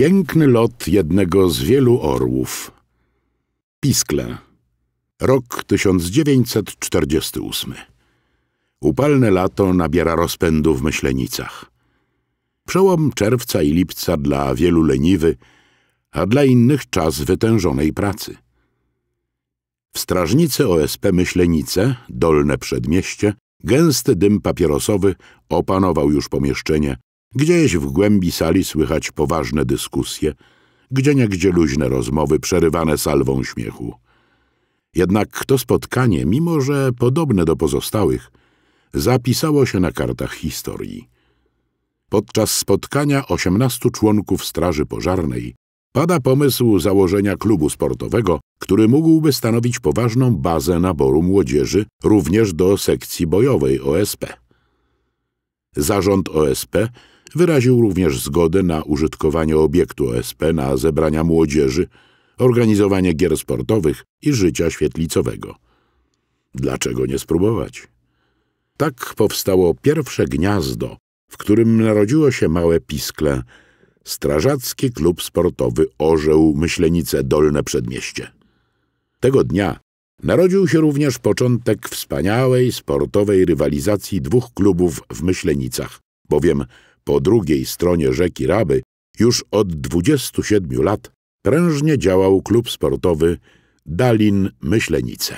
Piękny lot jednego z wielu orłów. Piskle. Rok 1948. Upalne lato nabiera rozpędu w myślenicach. Przełom czerwca i lipca dla wielu leniwy, a dla innych czas wytężonej pracy. W strażnicy OSP Myślenice, dolne przedmieście, gęsty dym papierosowy opanował już pomieszczenie, Gdzieś w głębi sali słychać poważne dyskusje, gdzieniegdzie luźne rozmowy przerywane salwą śmiechu. Jednak to spotkanie, mimo że podobne do pozostałych, zapisało się na kartach historii. Podczas spotkania 18 członków Straży Pożarnej pada pomysł założenia klubu sportowego, który mógłby stanowić poważną bazę naboru młodzieży również do sekcji bojowej OSP. Zarząd OSP Wyraził również zgodę na użytkowanie obiektu OSP na zebrania młodzieży, organizowanie gier sportowych i życia świetlicowego. Dlaczego nie spróbować? Tak powstało pierwsze gniazdo, w którym narodziło się małe piskle Strażacki Klub Sportowy Orzeł Myślenice Dolne Przedmieście. Tego dnia narodził się również początek wspaniałej sportowej rywalizacji dwóch klubów w Myślenicach, bowiem po drugiej stronie rzeki Raby, już od 27 lat prężnie działał klub sportowy Dalin Myślenice.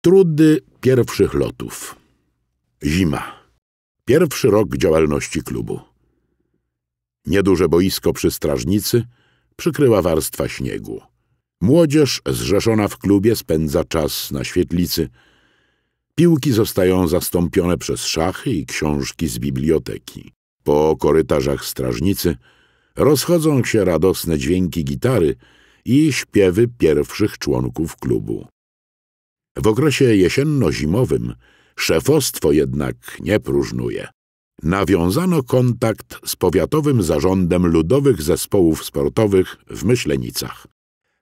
Trudy pierwszych lotów. Zima. Pierwszy rok działalności klubu. Nieduże boisko przy strażnicy przykryła warstwa śniegu. Młodzież zrzeszona w klubie spędza czas na świetlicy – Piłki zostają zastąpione przez szachy i książki z biblioteki. Po korytarzach strażnicy rozchodzą się radosne dźwięki gitary i śpiewy pierwszych członków klubu. W okresie jesienno-zimowym szefostwo jednak nie próżnuje. Nawiązano kontakt z Powiatowym Zarządem Ludowych Zespołów Sportowych w Myślenicach.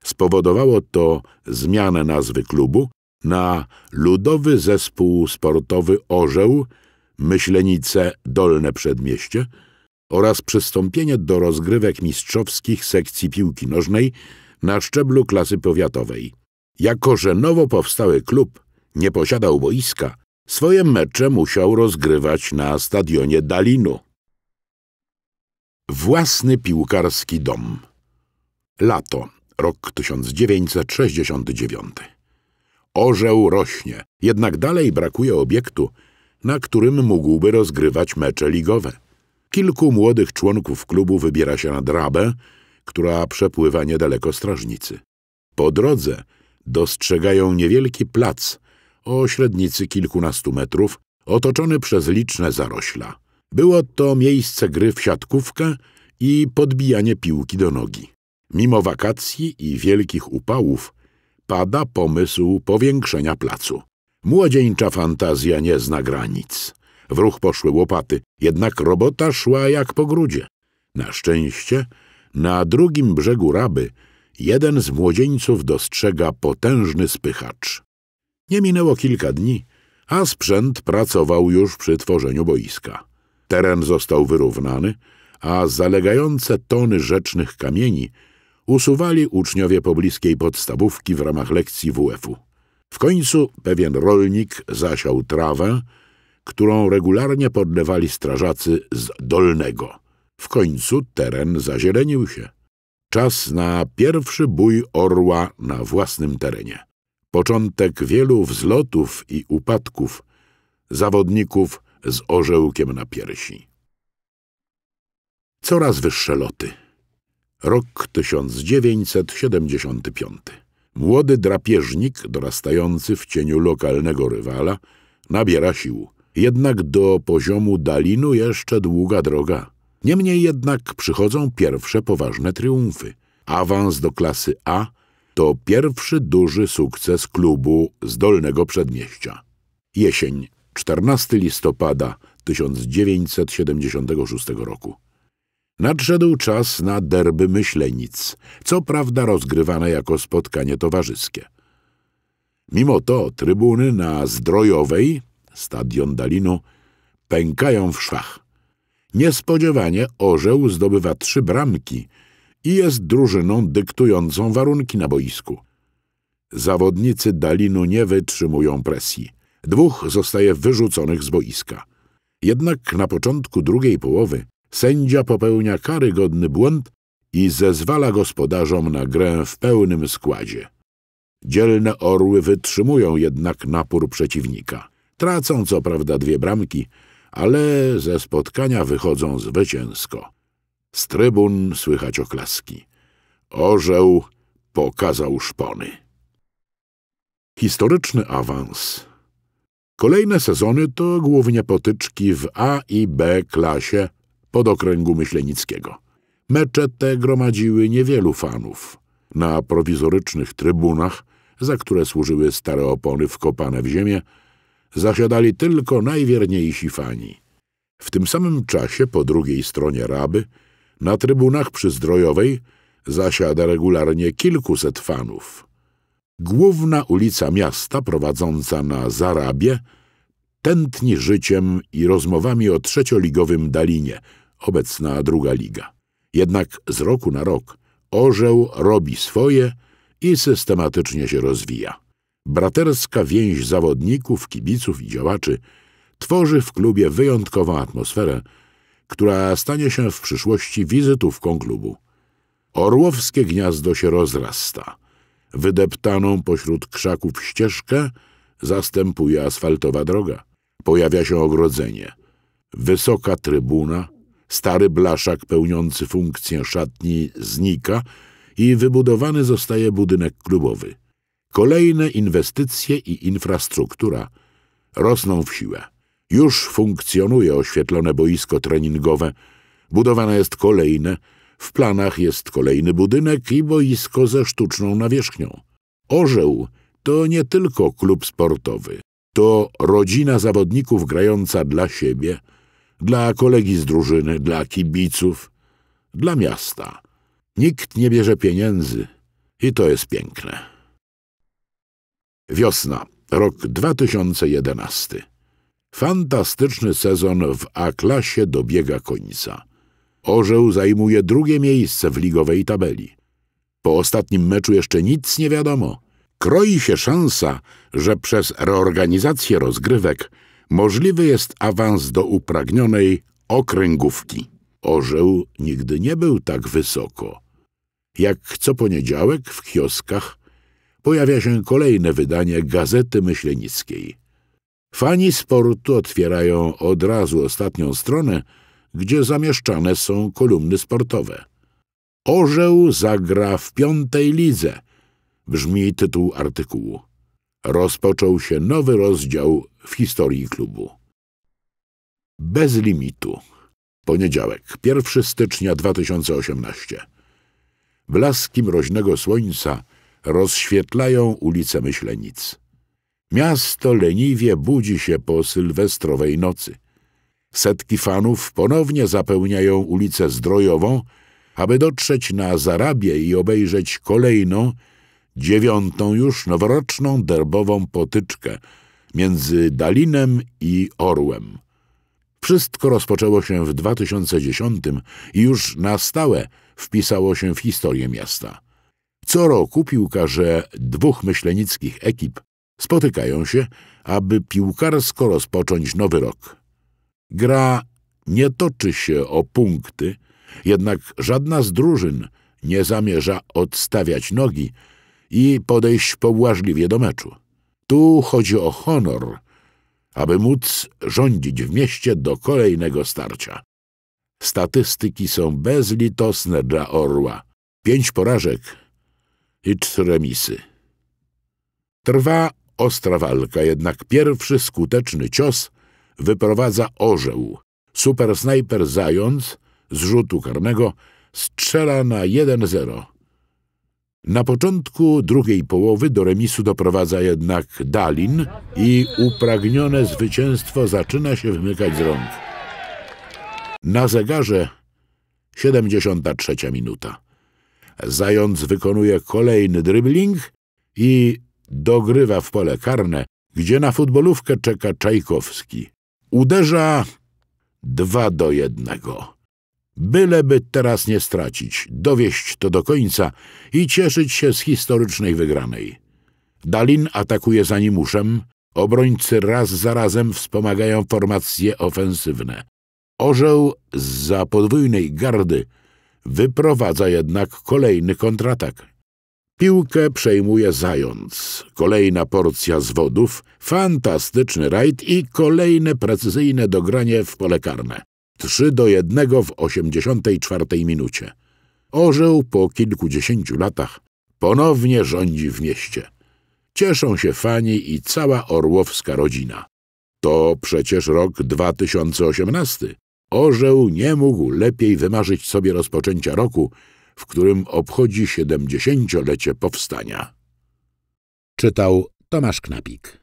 Spowodowało to zmianę nazwy klubu na Ludowy Zespół Sportowy Orzeł, Myślenice Dolne Przedmieście oraz przystąpienie do rozgrywek mistrzowskich sekcji piłki nożnej na szczeblu klasy powiatowej. Jako, że nowo powstały klub nie posiadał boiska, swoje mecze musiał rozgrywać na stadionie Dalinu. Własny piłkarski dom Lato, rok 1969 Orzeł rośnie, jednak dalej brakuje obiektu, na którym mógłby rozgrywać mecze ligowe. Kilku młodych członków klubu wybiera się na drabę, która przepływa niedaleko strażnicy. Po drodze dostrzegają niewielki plac o średnicy kilkunastu metrów, otoczony przez liczne zarośla. Było to miejsce gry w siatkówkę i podbijanie piłki do nogi. Mimo wakacji i wielkich upałów, pada pomysł powiększenia placu. Młodzieńcza fantazja nie zna granic. W ruch poszły łopaty, jednak robota szła jak po grudzie. Na szczęście, na drugim brzegu Raby jeden z młodzieńców dostrzega potężny spychacz. Nie minęło kilka dni, a sprzęt pracował już przy tworzeniu boiska. Teren został wyrównany, a zalegające tony rzecznych kamieni usuwali uczniowie pobliskiej podstawówki w ramach lekcji WF-u. W końcu pewien rolnik zasiał trawę, którą regularnie podlewali strażacy z Dolnego. W końcu teren zazielenił się. Czas na pierwszy bój orła na własnym terenie. Początek wielu wzlotów i upadków zawodników z orzełkiem na piersi. Coraz wyższe loty. Rok 1975. Młody drapieżnik, dorastający w cieniu lokalnego rywala, nabiera sił. Jednak do poziomu Dalinu jeszcze długa droga. Niemniej jednak przychodzą pierwsze poważne triumfy. Awans do klasy A to pierwszy duży sukces klubu z Dolnego Przedmieścia. Jesień, 14 listopada 1976 roku. Nadszedł czas na derby myślenic, co prawda rozgrywane jako spotkanie towarzyskie. Mimo to trybuny na Zdrojowej, stadion Dalino, pękają w szwach. Niespodziewanie Orzeł zdobywa trzy bramki i jest drużyną dyktującą warunki na boisku. Zawodnicy Dalinu nie wytrzymują presji. Dwóch zostaje wyrzuconych z boiska. Jednak na początku drugiej połowy sędzia popełnia karygodny błąd i zezwala gospodarzom na grę w pełnym składzie. Dzielne orły wytrzymują jednak napór przeciwnika. Tracą co prawda dwie bramki, ale ze spotkania wychodzą zwycięsko. Z trybun słychać oklaski. Orzeł pokazał szpony. Historyczny awans. Kolejne sezony to głównie potyczki w A i B klasie – okręgu myślenickiego. Mecze te gromadziły niewielu fanów. Na prowizorycznych trybunach, za które służyły stare opony wkopane w ziemię, zasiadali tylko najwierniejsi fani. W tym samym czasie po drugiej stronie Raby, na trybunach przyzdrojowej, zasiada regularnie kilkuset fanów. Główna ulica miasta prowadząca na Zarabie tętni życiem i rozmowami o trzecioligowym Dalinie – obecna druga liga. Jednak z roku na rok orzeł robi swoje i systematycznie się rozwija. Braterska więź zawodników, kibiców i działaczy tworzy w klubie wyjątkową atmosferę, która stanie się w przyszłości wizytówką klubu. Orłowskie gniazdo się rozrasta. Wydeptaną pośród krzaków ścieżkę zastępuje asfaltowa droga. Pojawia się ogrodzenie. Wysoka trybuna – Stary blaszak pełniący funkcję szatni znika i wybudowany zostaje budynek klubowy. Kolejne inwestycje i infrastruktura rosną w siłę. Już funkcjonuje oświetlone boisko treningowe, budowane jest kolejne, w planach jest kolejny budynek i boisko ze sztuczną nawierzchnią. Orzeł to nie tylko klub sportowy, to rodzina zawodników grająca dla siebie – dla kolegi z drużyny, dla kibiców, dla miasta. Nikt nie bierze pieniędzy i to jest piękne. Wiosna, rok 2011. Fantastyczny sezon w A-klasie dobiega końca. Orzeł zajmuje drugie miejsce w ligowej tabeli. Po ostatnim meczu jeszcze nic nie wiadomo. Kroi się szansa, że przez reorganizację rozgrywek możliwy jest awans do upragnionej okręgówki. Orzeł nigdy nie był tak wysoko. Jak co poniedziałek w kioskach pojawia się kolejne wydanie Gazety Myślenickiej. Fani sportu otwierają od razu ostatnią stronę, gdzie zamieszczane są kolumny sportowe. Orzeł zagra w piątej lidze, brzmi tytuł artykułu rozpoczął się nowy rozdział w historii klubu. Bez limitu. Poniedziałek, 1 stycznia 2018. Blaski mroźnego słońca rozświetlają ulice Myślenic. Miasto leniwie budzi się po sylwestrowej nocy. Setki fanów ponownie zapełniają ulicę Zdrojową, aby dotrzeć na zarabie i obejrzeć kolejną dziewiątą już noworoczną derbową potyczkę między Dalinem i Orłem. Wszystko rozpoczęło się w 2010 i już na stałe wpisało się w historię miasta. Co roku piłkarze dwóch myślenickich ekip spotykają się, aby piłkarsko rozpocząć nowy rok. Gra nie toczy się o punkty, jednak żadna z drużyn nie zamierza odstawiać nogi, i podejść pobłażliwie do meczu. Tu chodzi o honor, aby móc rządzić w mieście do kolejnego starcia. Statystyki są bezlitosne dla Orła. Pięć porażek i trzy remisy. Trwa ostra walka, jednak pierwszy skuteczny cios wyprowadza orzeł. Supersnajper Zając z rzutu karnego strzela na 1-0. Na początku drugiej połowy do remisu doprowadza jednak Dalin i upragnione zwycięstwo zaczyna się wymykać z rąk. Na zegarze 73 minuta. Zając wykonuje kolejny dribbling i dogrywa w pole karne, gdzie na futbolówkę czeka Czajkowski. Uderza 2 do 1. Byleby teraz nie stracić, dowieść to do końca i cieszyć się z historycznej wygranej. Dalin atakuje za nimuszem, obrońcy raz za razem wspomagają formacje ofensywne. Orzeł za podwójnej gardy wyprowadza jednak kolejny kontratak. Piłkę przejmuje zając. Kolejna porcja zwodów, fantastyczny rajd i kolejne precyzyjne dogranie w pole karne. 3 do 1 w 84 minucie. Orzeł po kilkudziesięciu latach ponownie rządzi w mieście. Cieszą się fani i cała orłowska rodzina. To przecież rok 2018. Orzeł nie mógł lepiej wymarzyć sobie rozpoczęcia roku, w którym obchodzi 70-lecie powstania. Czytał Tomasz Knapik.